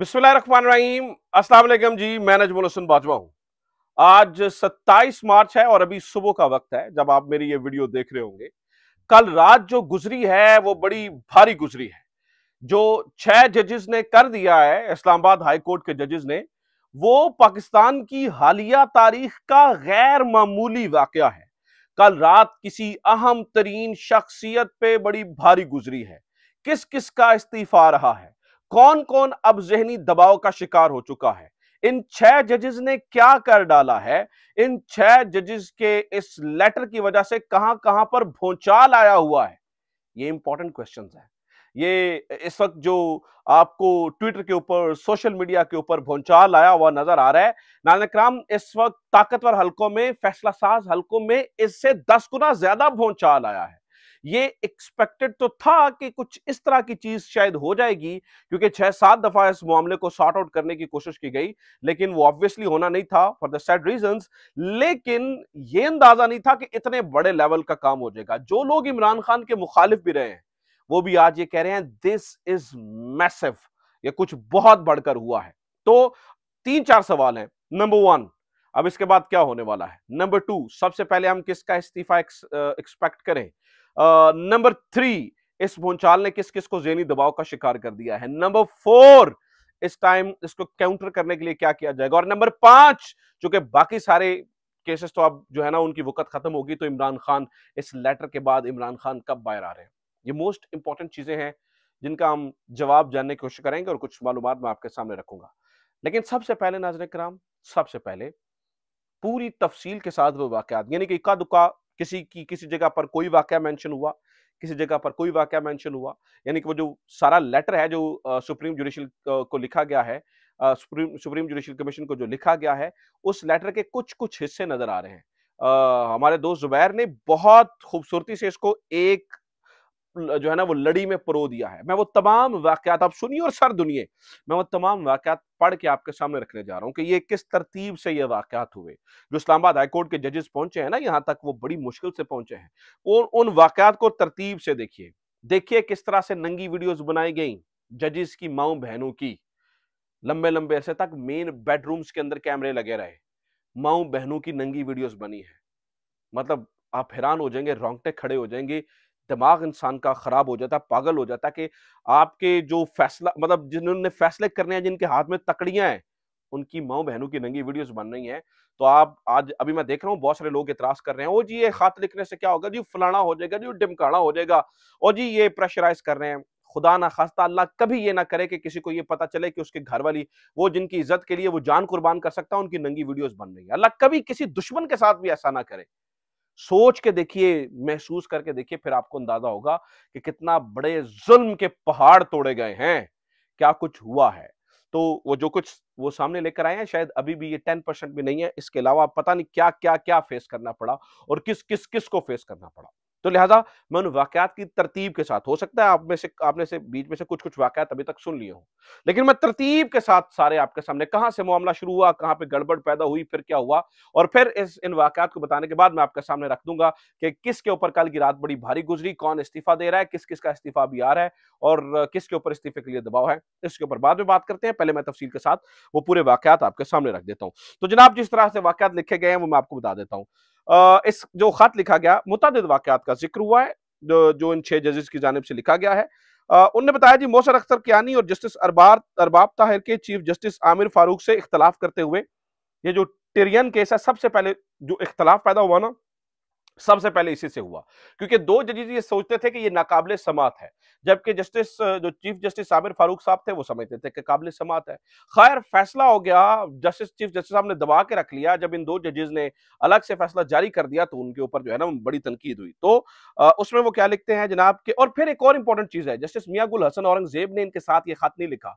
बिस्मिल्लाहिर्रहमानिर्रहीम अस्सलाम वालेकुम जी मैं नजमुल हसन बाजवा हूँ आज 27 मार्च है और अभी सुबह का वक्त है जब आप मेरी ये वीडियो देख रहे होंगे कल रात जो गुजरी है वो बड़ी भारी गुजरी है जो छह जजेस ने कर दिया है इस्लामाबाद हाई कोर्ट के जजेस ने वो पाकिस्तान की हालिया तारीख का गैर मामूली वाक़ है कल रात किसी अहम तरीन शख्सियत पे बड़ी भारी गुजरी है किस किस का इस्तीफा रहा है कौन कौन अब जहनी दबाव का शिकार हो चुका है इन छह जजेस ने क्या कर डाला है इन छह जजेस के इस लेटर की वजह से कहां कहां पर भोचाल आया हुआ है ये इंपॉर्टेंट क्वेश्चन है ये इस वक्त जो आपको ट्विटर के ऊपर सोशल मीडिया के ऊपर भूचाल आया हुआ नजर आ रहा है नानक राम इस वक्त ताकतवर हलकों में फैसला साज हलकों में इससे दस गुना ज्यादा भूचाल आया है ये एक्सपेक्टेड तो था कि कुछ इस तरह की चीज शायद हो जाएगी क्योंकि छह सात दफा इस मामले को सॉर्ट आउट करने की कोशिश की गई लेकिन वो ऑब्वियसली होना नहीं था फॉर द सैड रीजन लेकिन ये अंदाजा नहीं था कि इतने बड़े लेवल का काम हो जाएगा जो लोग इमरान खान के मुखालिफ भी रहे हैं वो भी आज ये कह रहे हैं दिस इज मैसिव ये कुछ बहुत बढ़कर हुआ है तो तीन चार सवाल हैं नंबर वन अब इसके बाद क्या होने वाला है नंबर टू सबसे पहले हम किसका इस्तीफा एक्सपेक्ट करें नंबर थ्री इस भोंचाल ने किस किस को जेनी दबाव का शिकार कर दिया है नंबर फोर इस टाइम इसको काउंटर करने के लिए क्या किया जाएगा और नंबर पांच चूंकि बाकी सारे केसेस तो अब जो है ना उनकी वक्त खत्म होगी तो इमरान खान इस लेटर के बाद इमरान खान कब बाहर आ रहे हैं ये मोस्ट इंपॉर्टेंट चीजें हैं जिनका हम जवाब जानने की कोशिश करेंगे और कुछ मालूम मैं आपके सामने रखूंगा लेकिन सबसे पहले नाजर कराम सबसे पहले पूरी तफसील के साथ वो वाकत यानी कि इक्का दुक्का किसी की किसी जगह पर कोई वाक्य मेंशन हुआ किसी जगह पर कोई वाक्य मेंशन हुआ यानी कि वो जो सारा लेटर है जो सुप्रीम जुडिशियल को लिखा गया है सुप्रीम सुप्रीम जुडिशियल कमीशन को जो लिखा गया है उस लेटर के कुछ कुछ हिस्से नजर आ रहे हैं आ, हमारे दोस्त जुबैर ने बहुत खूबसूरती से इसको एक जो है ना वो लड़ी में परो दिया है मैं वो तमाम वाकयात आप सुनिए और सर दुनिए मैं वो तमाम वाकयात पढ़ के आपके सामने रखने जा रहा हूँ कि ये किस तरतीब से ये वाकत हुए जो इस्लामाबाद हाईकोर्ट के जजेस पहुंचे हैं ना यहाँ तक वो बड़ी मुश्किल से पहुंचे हैं उन उन वाकयात को तरतीब से देखिए देखिए किस तरह से नंगी वीडियोज बनाई गई जजेस की माओ बहनों की लंबे लंबे ऐसे तक मेन बेडरूम्स के अंदर कैमरे लगे रहे माओ बहनों की नंगी वीडियोस बनी है मतलब आप हैरान हो जाएंगे रोंगटे खड़े हो जाएंगे दिमाग इंसान का ख़राब हो जाता है पागल हो जाता है कि आपके जो फैसला मतलब जिन्होंने फैसले करने हैं जिनके हाथ में तकड़ियां हैं उनकी माओ बहनों की नंगी वीडियोस बन रही हैं तो आप आज अभी मैं देख रहा हूँ बहुत सारे लोग इतराज कर रहे हैं ओ जी ये खत लिखने से क्या होगा जी फलाना हो जाएगा जी डिमकाना हो जाएगा और जी ये प्रेशराइज कर रहे हैं खुदा ना खास्ता अल्लाह कभी ये ना करे कि किसी को ये पता चले कि उसके घर वाली वो जिनकी इज्जत के लिए वो जान कुर्बान कर सकता है उनकी नंगी वीडियोस बन रही है अल्लाह कभी किसी दुश्मन के साथ भी ऐसा ना करे सोच के देखिए महसूस करके देखिए फिर आपको अंदाजा होगा कि कितना बड़े जुल्म के पहाड़ तोड़े गए हैं क्या कुछ हुआ है तो वो जो कुछ वो सामने लेकर आए हैं शायद अभी भी ये टेन परसेंट भी नहीं है इसके अलावा पता नहीं क्या क्या क्या फेस करना पड़ा और किस किस किस को फेस करना पड़ा तो लिहाजा मैं उन वाकत की तरतीब के साथ हो सकता है आप में से आपने से बीच में से कुछ कुछ वाकयात अभी तक सुन लिए हो लेकिन मैं तरतीब के साथ सारे आपके सामने कहाँ से मामला शुरू हुआ कहाँ पे गड़बड़ पैदा हुई फिर क्या हुआ और फिर इस इन वाकयात को बताने के बाद मैं आपके सामने रख दूंगा कि किसके ऊपर कल की रात बड़ी भारी गुजरी कौन इस्तीफा दे रहा है किस किस का इस्तीफा अभी आ रहा है और किसके ऊपर इस्तीफे के लिए दबाव है इसके ऊपर बाद में बात करते हैं पहले मैं तफसील के साथ वो पूरे वाकत आपके सामने रख देता हूँ तो जनाब जिस तरह से वाकत लिखे गए हैं वो मैं आपको बता देता हूँ इस जो खत लिखा गया मुतद वाकत का जिक्र हुआ है जो, जो इन छह जजेस की जानब से लिखा गया है उनने बताया जी मोसर अख्तर कियानी और जस्टिस अरबार अरबाब ताहिर के चीफ जस्टिस आमिर फारूक से इख्तलाफ करते हुए ये जो टेरियन केस है सबसे पहले जो इख्तलाफ पैदा हुआ ना सबसे पहले इसी से हुआ क्योंकि दो जजेस ये सोचते थे कि ये नाकाबले समात है जबकि जस्टिस जो चीफ जस्टिस आमिर फारूक साहब थे वो समझते थे कि काबिल समात है खैर फैसला हो गया जस्टिस चीफ जस्टिस साहब ने दबा के रख लिया जब इन दो जजेज ने अलग से फैसला जारी कर दिया तो उनके ऊपर जो है ना बड़ी तनकीद हुई तो आ, उसमें वो क्या लिखते हैं जनाब के और फिर एक और इंपॉर्टेंट चीज़ है जस्टिस मियागुल हसन औरंगजेब ने इनके साथ ये खत नहीं लिखा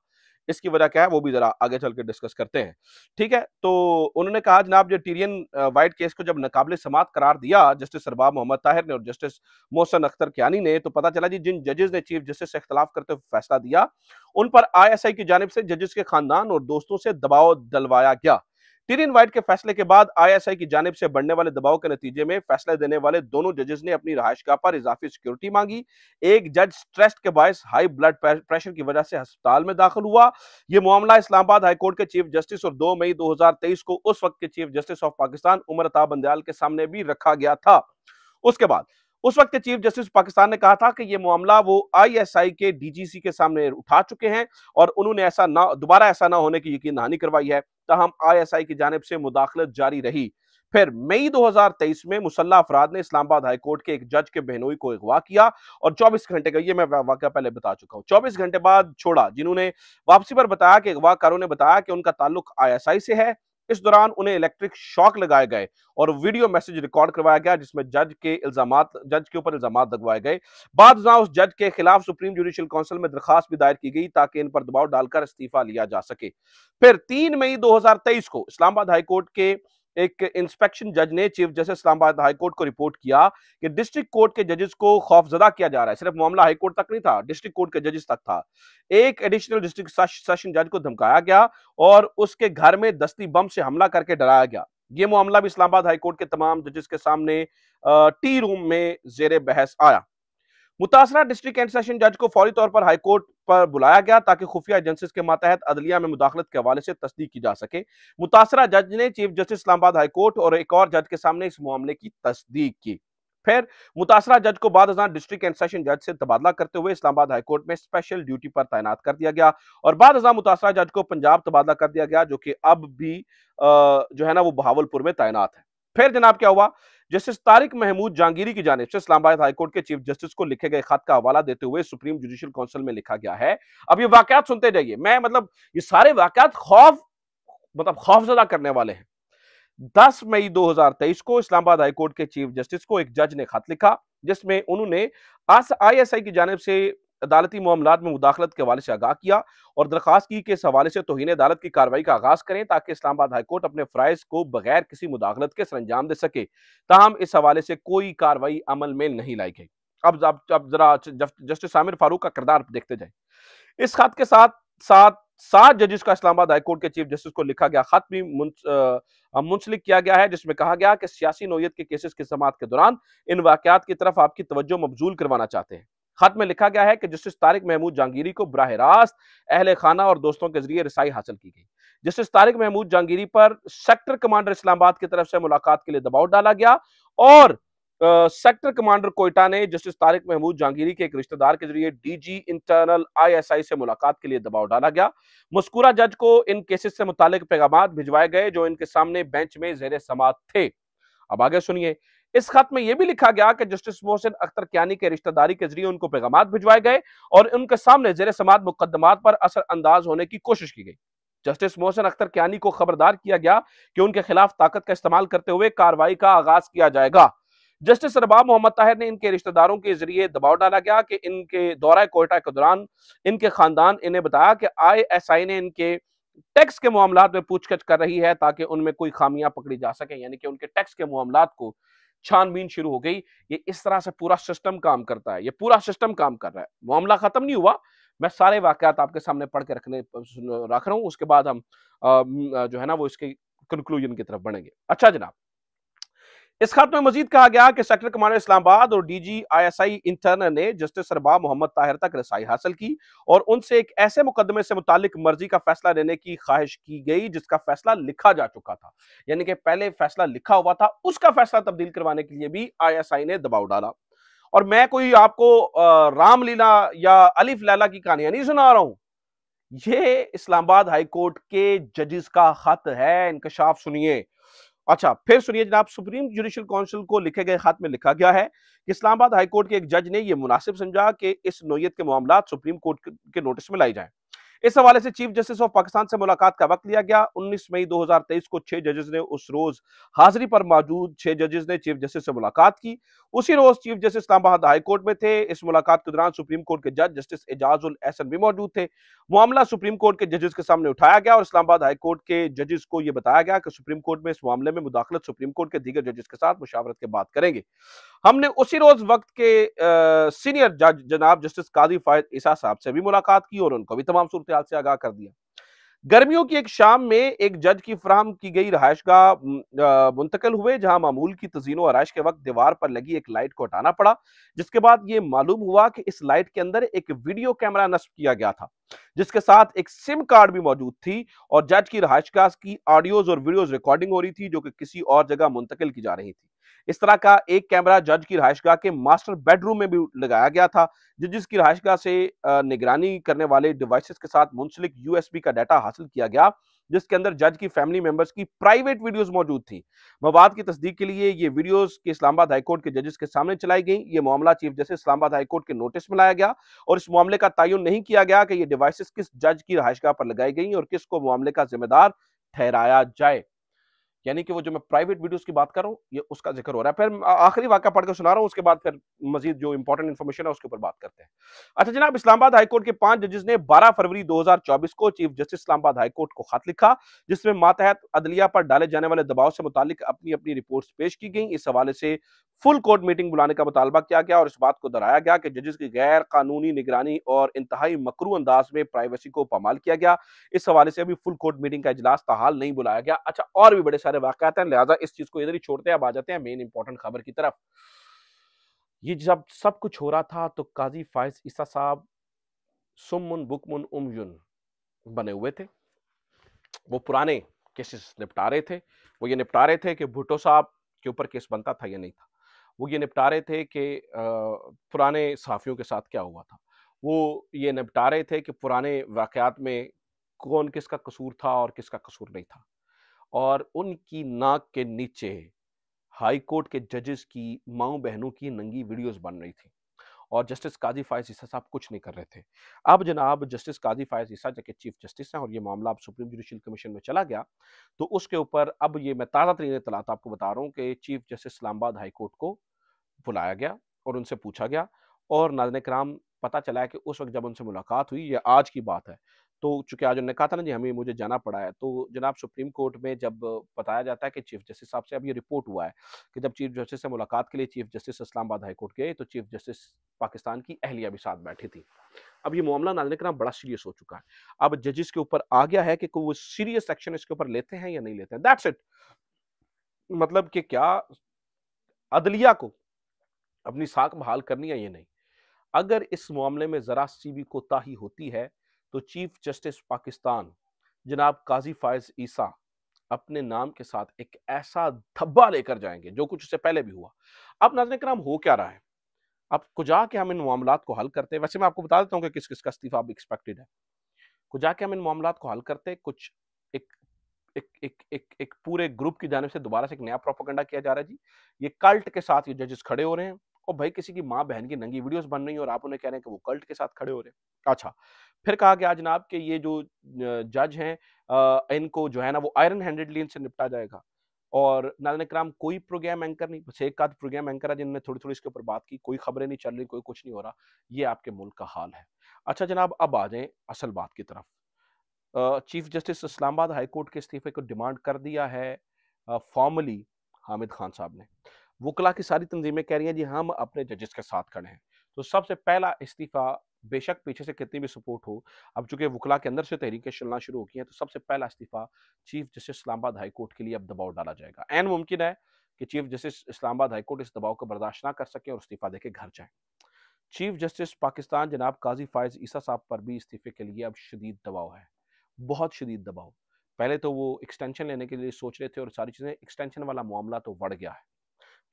इसकी वजह क्या है वो भी जरा आगे चल के डिस्कस करते हैं ठीक है तो उन्होंने कहा जनाब जो टीरियन वाइट केस को जब नकाबले समात करार दिया जस्टिस सरबाब मोहम्मद ताहिर ने और जस्टिस मोहसन अख्तर क्यानी ने तो पता चला जी जिन जजेस ने चीफ जस्टिस से इख्तलाफ करते हुए फैसला दिया उन पर आई एस आई की जानब से जजेस के खानदान और दोस्तों से दबाव दलवाया गया टीरिन वाइट के फैसले के बाद आईएसआई की जानब से बढ़ने वाले दबाव के नतीजे में फैसला देने वाले दोनों जजेस ने अपनी रहायशगाह पर इजाफी सिक्योरिटी मांगी एक जज स्ट्रेस के बायस हाई ब्लड प्रेशर की वजह से अस्पताल में दाखिल हुआ यह मामला इस्लामाबाद हाईकोर्ट के चीफ जस्टिस और दो मई तेईस को उस वक्त के chief justice of Pakistan Umar Ata Bandial के सामने भी रखा गया था उसके बाद उस वक्त के चीफ जस्टिस पाकिस्तान ने कहा था कि ये मामला वो आईएसआई के डीजीसी के सामने उठा चुके हैं और उन्होंने ऐसा ना दोबारा ऐसा ना होने की यकीन दहानी करवाई है तहम तो आईएसआई की जानब से मुदाखलत जारी रही फिर मई 2023 में मुसल्ला अफराद ने इस्लामाबाद हाई कोर्ट के एक जज के बहनोई को अगवा किया और 24 घंटे का ये मैं वाक्य पहले बता चुका हूँ 24 घंटे बाद छोड़ा जिन्होंने वापसी पर बताया कि अगवाकारों ने बताया कि उनका ताल्लुक आईएसआई से है इस दौरान उन्हें इलेक्ट्रिक शॉक लगाए गए और वीडियो मैसेज रिकॉर्ड करवाया गया जिसमें जज के इल्जाम जज के ऊपर इल्जाम लगवाए गए बाद उस जज के खिलाफ सुप्रीम जुडिशियल काउंसिल में दरखास्त भी दायर की गई ताकि इन पर दबाव डालकर इस्तीफा लिया जा सके फिर तीन मई दो को इस्लामाबाद हाईकोर्ट के एक इंस्पेक्शन जज ने चीफ जस्टिस इस्लामाबाद हाईकोर्ट को रिपोर्ट किया कि डिस्ट्रिक्ट कोर्ट के जजेस को खौफजदा किया जा रहा है सिर्फ मामला हाईकोर्ट तक नहीं था डिस्ट्रिक्ट कोर्ट के जजेस तक था एक एडिशनल डिस्ट्रिक्ट सेशन जज को धमकाया गया और उसके घर में दस्ती बम से हमला करके डराया गया ये मामला भी इस्लामाबाद हाईकोर्ट के तमाम जजेस के सामने टी रूम में जेर बहस आया मुतासरा डिस्ट्रिक्ट एंड सेशन जज को फौरी तौर पर हाईकोर्ट पर बुलाया गया ताकि खुफिया एजेंसी के मातहत अदलिया में मुदाखलत के हवाले से तस्दीक की जा सके मुतासरा जज ने चीफ जस्टिस इस्लामाबाद हाईकोर्ट और एक और जज के सामने इस मामले की तस्दीक की फिर मुतासरा जज को बाद डिस्ट्रिक्ट एंड सेशन जज से तबादला करते हुए इस्लामाबाद हाईकोर्ट में स्पेशल ड्यूटी पर तैनात कर दिया गया और बाद हजार मुतासरा जज को पंजाब तबादला कर दिया गया जो कि अब भी जो है ना वो बहावलपुर में तैनात है फिर जनाब क्या हुआ जस्टिस तारिक महमूद जांगीरी की जानब से इस्लामाबाद हाईकोर्ट के चीफ जस्टिस को लिखे गए खत का हवाला देते हुए सुप्रीम जुडिशियल काउंसिल में लिखा गया है अब ये वाकत सुनते जाइए मैं मतलब ये सारे वाकत खौफ मतलब खौफजदा करने वाले हैं 10 मई 2023 को इस्लामाबाद हाईकोर्ट के चीफ जस्टिस को एक जज ने खत लिखा जिसमें उन्होंने आईएसआई की जानब से अदालती मामला में मुदाखलत के हवाले से आगाह किया और दरख्वास्त की कि इस हवाले से तोहन अदालत की कार्रवाई का आगाज करें ताकि इस्लामाबाद हाईकोर्ट अपने फ्राइज को बगैर किसी मुदाखलत के सरंजाम दे सके तहम इस हवाले से कोई कार्रवाई अमल में नहीं लाई गई अब अब जरा जस्टिस आमिर फारूक का किरदार देखते जाए इस खत के साथ साथ सात जजिस का इस्लामाबाद हाईकोर्ट के चीफ जस्टिस को लिखा गया खत भी मुंसलिक किया गया है जिसमें कहा गया कि सियासी नोयत के केसेस के समात के दौरान इन वाकत की तरफ आपकी तवज्जो मबजूल करवाना चाहते हैं खत में लिखा गया है कि जस्टिस तारिक महमूद जहांगीरी को बरह रास्त अहल खाना और दोस्तों के जरिए रसाई हासिल की गई जस्टिस तारिक महमूद जहांगीरी पर सेक्टर कमांडर इस्लामाबाद की तरफ से मुलाकात के लिए दबाव डाला गया और सेक्टर कमांडर कोयटा ने जस्टिस तारिक महमूद जहांगीरी के एक रिश्तेदार के जरिए डीजी इंटरनल आईएसआई से मुलाकात के लिए दबाव डाला गया मुस्कुरा जज को इन केसेस से मुतालिक पैगाम भिजवाए गए जो इनके सामने बेंच में जेर समात थे अब आगे सुनिए इस खत में यह भी लिखा गया कि जस्टिस मोहसिन अख्तर क्यानी के रिश्तेदारी के जरिए उनको पैगाम भिजवाए गए और उनके सामने जेर समात मुकदमात पर असर अंदाज होने की कोशिश की गई जस्टिस मोहसिन अख्तर क्यानी को खबरदार किया गया कि उनके खिलाफ ताकत का इस्तेमाल करते हुए कार्रवाई का आगाज किया जाएगा जस्टिस रबाब मोहम्मद ताहिर ने इनके रिश्तेदारों के जरिए दबाव डाला गया कि इनके दौरा कोयटा के दौरान इनके खानदान इन्हें बताया कि आई एस आई ने इनके टैक्स के मामला में पूछताछ कर रही है ताकि उनमें कोई खामियां पकड़ी जा सके यानी कि उनके टैक्स के मामला को छानबीन शुरू हो गई ये इस तरह से पूरा सिस्टम काम करता है ये पूरा सिस्टम काम कर रहा है मामला ख़त्म नहीं हुआ मैं सारे वाकत आपके सामने पढ़ के रखने रख रहा हूँ उसके बाद हम जो है ना वो इसके कंक्लूजन की तरफ बढ़ेंगे अच्छा जनाब इस खत में मजीद कहा गया कि सेक्टर कमांडर इस्लामाबाद और D G I S I internal ने जस्टिस सरबा मोहम्मद ताहिर तक रसाई हासिल की और उनसे एक ऐसे मुकदमे से मुतालिक मर्जी का फैसला लेने की ख्वाहिश की गई जिसका फैसला लिखा जा चुका था यानी कि पहले फैसला लिखा हुआ था उसका फैसला तब्दील करवाने के लिए भी आई एस आई ने दबाव डाला और मैं कोई आपको रामलीला या अलिफ लैला की कहानियां नहीं सुना रहा हूं ये इस्लामाबाद हाईकोर्ट के जजिस का खत है इनकशाफ सुनिए अच्छा फिर सुनिए जनाब सुप्रीम जुडिशल काउंसिल को लिखे गए हाथ में लिखा गया है कि इस्लामाबाद हाईकोर्ट के एक जज ने यह मुनासिब समझा कि इस नोयत के मामला सुप्रीम कोर्ट के नोटिस में लाई जाए इस हवाले से चीफ जस्टिस ऑफ पाकिस्तान से मुलाकात का वक्त लिया गया 19 मई 2023 को छह जजेस ने उस रोज हाजिरी पर मौजूद छह जजेस ने चीफ जस्टिस से मुलाकात की उसी रोज चीफ जस्टिस इस्लामाबाद हाईकोर्ट में थे इस मुलाकात के दौरान सुप्रीम कोर्ट के जज जस्टिस एजाज उल एहसन भी मौजूद थे मामला सुप्रीम कोर्ट के जजेस के सामने उठाया गया और इस्लामाबाद हाईकोर्ट के जजेस को यह बताया गया कि सुप्रीम कोर्ट में इस मामले में मुदाखलत सुप्रीम कोर्ट के दीगर जजेस के साथ मुशावरत के बाद करेंगे हमने उसी रोज वक्त के सीनियर जज जनाब जस्टिस कादी फायद ईसा साहब से भी मुलाकात की और उनको भी तमाम सूरत सूरतयाल से आगाह कर दिया गर्मियों की एक शाम में एक जज की फ्राहम की गई रहायश का मुंतकल हुए जहां मामूल की तजीनो आरइश के वक्त दीवार पर लगी एक लाइट को हटाना पड़ा जिसके बाद ये मालूम हुआ कि इस लाइट के अंदर एक वीडियो कैमरा नस्ब किया गया था जिसके साथ एक सिम कार्ड भी मौजूद थी और जज की रहायश की ऑडियोज और वीडियोज रिकॉर्डिंग हो रही थी जो कि किसी और जगह मुंतकिल की जा रही थी इस तरह का एक कैमरा जज की रहायशगा के मास्टर बेडरूम में भी लगाया गया था जजिस की रहायशगा से निगरानी करने वाले डिवाइसेस के साथ मुंसलिक यूएसबी का डाटा हासिल किया गया जिसके अंदर जज की फैमिली मेंबर्स की प्राइवेट वीडियोस मौजूद थी मवाद की तस्दीक के लिए ये वीडियोस के इस्लामाबाद हाईकोर्ट के जजेस के सामने चलाई गई ये मामला चीफ जस्टिस इस्लामाबाद हाईकोर्ट के नोटिस में लाया गया और इस मामले का तयन नहीं किया गया कि ये डिवाइसेस किस जज की रहायशगा पर लगाई गई और किसको मामले का जिम्मेदार ठहराया जाए यानी कि वो जो मैं प्राइवेट वीडियोस की बात कर रहा हूँ ये उसका जिक्र हो रहा है फिर आखिरी वाक्य पढ़कर सुना रहा हूँ उसके बाद फिर मजीद जो इंपॉर्टेंट इन्फॉर्मेशन है उसके ऊपर बात करते हैं अच्छा जनाब इस्लामाबाद हाईकोर्ट के पांच जजेस ने 12 फरवरी 2024 को चीफ जस्टिस इस्लामाबाद हाईकोर्ट को खत लिखा जिसमें मातहत अदलिया पर डाले जाने वाले दबाव से मुतालिक अपनी अपनी रिपोर्ट पेश की गई इस हवाले से फुल कोर्ट मीटिंग बुलाने का मुतालबा किया गया और इस बात को दोहराया गया कि जजेस की गैर कानूनी निगरानी और इंतहाई मकरू अंदाज में प्राइवेसी को पामाल किया गया इस हवाले से अभी फुल कोर्ट मीटिंग का इजलास तहाल नहीं बुलाया गया अच्छा और भी बड़े सारे सारे वाकत हैं लिहाजा इस चीज़ को इधर ही छोड़ते हैं अब आ जाते हैं मेन इंपॉर्टेंट खबर की तरफ ये जब सब कुछ हो रहा था तो काजी फायज ईसा साहब सुमन बुकमन उमयुन बने हुए थे वो पुराने केसेस निपटा रहे थे वो ये निपटा रहे थे कि भुट्टो साहब के ऊपर केस बनता था या नहीं था वो ये निपटा रहे थे कि पुराने साफियों के साथ क्या हुआ था वो ये निपटा रहे थे कि पुराने वाक़ात में कौन किसका कसूर था और किसका कसूर नहीं था और उनकी नाक के नीचे हाई कोर्ट के जजेस की माओ बहनों की नंगी वीडियोस बन रही थी और जस्टिस काजी फायज ईसा साहब कुछ नहीं कर रहे थे अब जनाब जस्टिस काजी फायज ईसा जबकि चीफ जस्टिस हैं और ये मामला अब सुप्रीम जुडिशियल कमीशन में चला गया तो उसके ऊपर अब ये मैं ताज़ा तरीन तलात आपको बता रहा हूँ कि chief justice Islamabad high court को बुलाया गया और उनसे पूछा गया और नाजन कराम पता चला है कि उस वक्त जब उनसे मुलाकात हुई ये आज की बात है तो चूंकि आज उन्होंने कहा था ना जी हमें मुझे जाना पड़ा है तो जनाब सुप्रीम कोर्ट में जब बताया जाता है कि चीफ जस्टिस साहब से अब ये रिपोर्ट हुआ है कि जब चीफ जस्टिस से मुलाकात के लिए चीफ जस्टिस इस्लामाबाद हाईकोर्ट गए तो चीफ जस्टिस पाकिस्तान की अहलिया भी साथ बैठी थी अब ये मामला नाजन कराम बड़ा सीरियस हो चुका है अब जजेस के ऊपर आ गया है कि वो सीरियस एक्शन इसके ऊपर लेते हैं या नहीं लेते हैं दैट्स इट मतलब कि क्या अदलिया को अपनी साख बहाल करनी है या नहीं अगर इस मामले में जरा सी भी कोताही होती है तो चीफ जस्टिस पाकिस्तान जनाब काजी फायज ईसा अपने नाम के साथ एक ऐसा धब्बा लेकर जाएंगे जो कुछ उससे पहले भी हुआ अब नाजन कराम हो क्या रहा है अब कुजा के हम इन मामला को हल करते हैं वैसे मैं आपको बता देता हूँ कि किस किस का इस्तीफा अब एक्सपेक्टेड है कुजा के हम इन मामला को हल करते कुछ एक एक एक एक एक पूरे ग्रुप की जानब से दोबारा से एक नया प्रोपोगंडा किया जा रहा है जी ये कल्ट के साथ ये जजेस खड़े हो रहे हैं और भाई किसी की माँ बहन की नंगी वीडियोस बन रही हैं और आप उन्हें कह रहे हैं कि वो कल्ट के साथ खड़े हो रहे हैं अच्छा फिर कहा गया जनाब के ये जो जज हैं इनको जो है ना वो आयरन हैंडेडली इनसे निपटा जाएगा और नाजन कराम कोई प्रोग्राम एंकर नहीं बस एक आध प्रोग्राम एंकर है जिनने थोड़ी थोड़ी इसके ऊपर बात की कोई खबरें नहीं चल रही कोई कुछ नहीं हो रहा ये आपके मुल्क का हाल है अच्छा जनाब अब आ जाए असल बात की तरफ chief justice Islamabad high court के इस्तीफे को डिमांड कर दिया है फॉर्मली हामिद खान साहब ने वकला की सारी तंजीमें कह रही हैं जी हम अपने जजेस के साथ खड़े हैं तो सबसे पहला इस्तीफ़ा बेशक पीछे से कितनी भी सपोर्ट हो अब चूंकि वकला के अंदर से तहरीकें चलना शुरू हो गई हैं तो सबसे पहला इस्तीफ़ा चीफ जस्टिस इस्लामाबाद कोर्ट के लिए अब दबाव डाला जाएगा एन मुमकिन है कि चीफ जस्टिस इस्लामाबाद कोर्ट इस दबाव को बर्दाश्त ना कर सके और इस्तीफ़ा देकर घर जाए चीफ जस्टिस पाकिस्तान जनाब काजी फायज ईसा साहब पर भी इस्तीफे के लिए अब शदीद दबाव है बहुत शदीद दबाव पहले तो वो एक्सटेंशन लेने के लिए सोच रहे थे और सारी चीज़ें एक्सटेंशन वाला मामला तो बढ़ गया है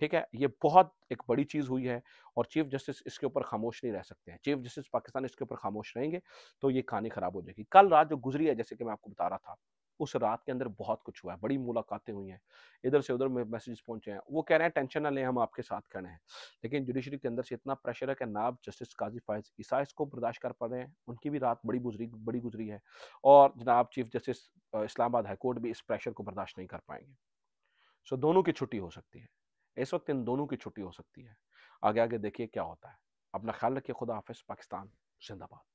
ठीक है ये बहुत एक बड़ी चीज़ हुई है और चीफ जस्टिस इसके ऊपर खामोश नहीं रह सकते हैं चीफ जस्टिस पाकिस्तान इसके ऊपर खामोश रहेंगे तो ये कहानी ख़राब हो जाएगी कल रात जो गुजरी है जैसे कि मैं आपको बता रहा था उस रात के अंदर बहुत कुछ हुआ है बड़ी मुलाकातें हुई हैं इधर से उधर मैसेज पहुंचे हैं वो कह रहे हैं टेंशन ना लें हम आपके साथ खड़े हैं लेकिन जुडिशरी के अंदर से इतना प्रेशर है कि नाब जस्टिस काजी फायज ईसा इसको बर्दाश्त कर पा रहे हैं उनकी भी रात बड़ी गुजरी बड़ी गुजरी है और जनाब चीफ जस्टिस इस्लामाबाद हाईकोर्ट भी इस प्रेशर को बर्दाश्त नहीं कर पाएंगे सो दोनों की छुट्टी हो सकती है इस वक्त इन दोनों की छुट्टी हो सकती है आगे आगे देखिए क्या होता है अपना ख्याल रखिए खुदा हाफिज़ पाकिस्तान जिंदाबाद